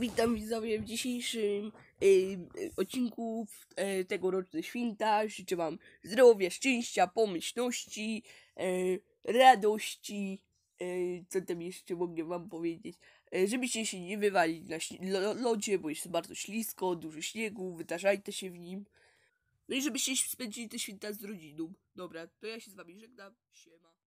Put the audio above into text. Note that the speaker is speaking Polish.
Witam widzowie w dzisiejszym y, y, odcinku y, e, rocznego święta. Życzę Wam zdrowia, szczęścia, pomyślności, y, radości. Y, co tam jeszcze mogę Wam powiedzieć? Y, żebyście się nie wywalić na lodzie, bo jest bardzo ślisko, dużo śniegu, wytarzajcie się w nim. No i żebyście spędzili te święta z rodziną. Dobra, to ja się z Wami żegnam. Siema.